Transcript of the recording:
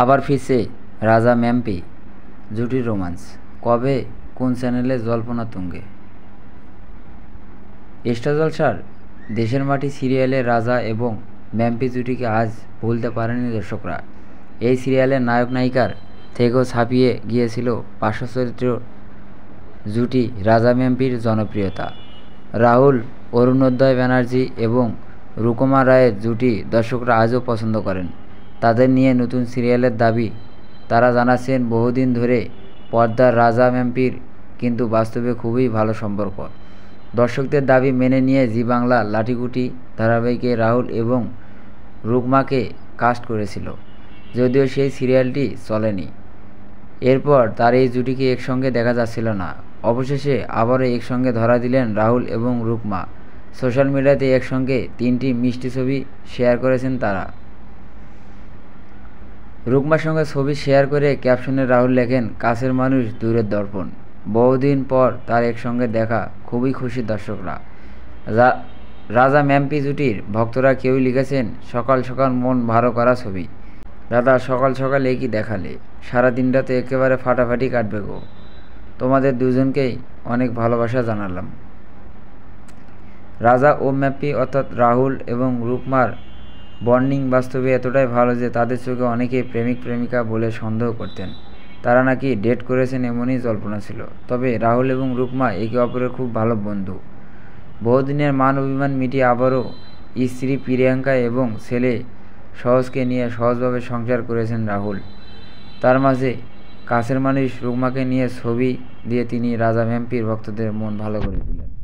আবার ফিসে রাজা ম্যাম্পি জুটি রোমান্স কবে কোন চ্যানেলে জল্পনা তুঙ্গে এস্টাজল সার দেশের মাটি সিরিয়ালে রাজা এবং ম্যাম্পি জুটিকে আজ ভুলতে পারেনি দর্শকরা এই সিরিয়ালের নায়ক নায়িকার থেকেও ছাপিয়ে গিয়েছিল পার্শ্ব চরিত্র জুটি রাজা ম্যাম্পির জনপ্রিয়তা রাহুল অরুণোদয় ব্যানার্জি এবং রুকমা রায়ের জুটি দর্শকরা আজও পছন্দ করেন তাদের নিয়ে নতুন সিরিয়ালের দাবি তারা জানাচ্ছেন বহুদিন ধরে পর্দার রাজা ম্যাম্পির কিন্তু বাস্তবে খুবই ভালো সম্পর্ক দর্শকদের দাবি মেনে নিয়ে জি বাংলা লাঠিকুটি ধারাবাহিকে রাহুল এবং রুকমাকে কাস্ট করেছিল যদিও সেই সিরিয়ালটি চলেনি এরপর তার এই জুটিকে একসঙ্গে দেখা যাচ্ছিল না অবশেষে আবারও একসঙ্গে ধরা দিলেন রাহুল এবং রুকমা সোশ্যাল মিডিয়াতে একসঙ্গে তিনটি মিষ্টি ছবি শেয়ার করেছেন তারা রুকমার সঙ্গে ছবি শেয়ার করে ক্যাপশনে রাহুল লেখেন কাছের মানুষ দূরের দর্পণ বহুদিন পর তার একসঙ্গে দেখা খুবই খুশি দর্শকরা রাজা ম্যাম্পি জুটির ভক্তরা কেউই লিখেছেন সকাল সকাল মন ভালো করা ছবি দাদা সকাল সকাল একই দেখালে সারা দিনটা তো একেবারে ফাটাফাটি কাটবে গো তোমাদের দুজনকেই অনেক ভালোবাসা জানালাম রাজা ও ম্যাপি অর্থাৎ রাহুল এবং রূপমার বর্নিং বাস্তবে এতটাই ভালো যে তাদের চোখে অনেকেই প্রেমিক প্রেমিকা বলে সন্দেহ করতেন তারা নাকি ডেট করেছেন এমনই জল্পনা ছিল তবে রাহুল এবং রুকমা একে অপরের খুব ভালো বন্ধু বহুদিনের মান অভিমান মিটিয়ে আবারও স্ত্রী প্রিয়াঙ্কা এবং ছেলে সহজকে নিয়ে সহজভাবে সংসার করেছেন রাহুল তার মাঝে কাছের মানুষ রুকমাকে নিয়ে ছবি দিয়ে তিনি রাজা ভ্যাম্পির ভক্তদের মন ভালো করে দিলেন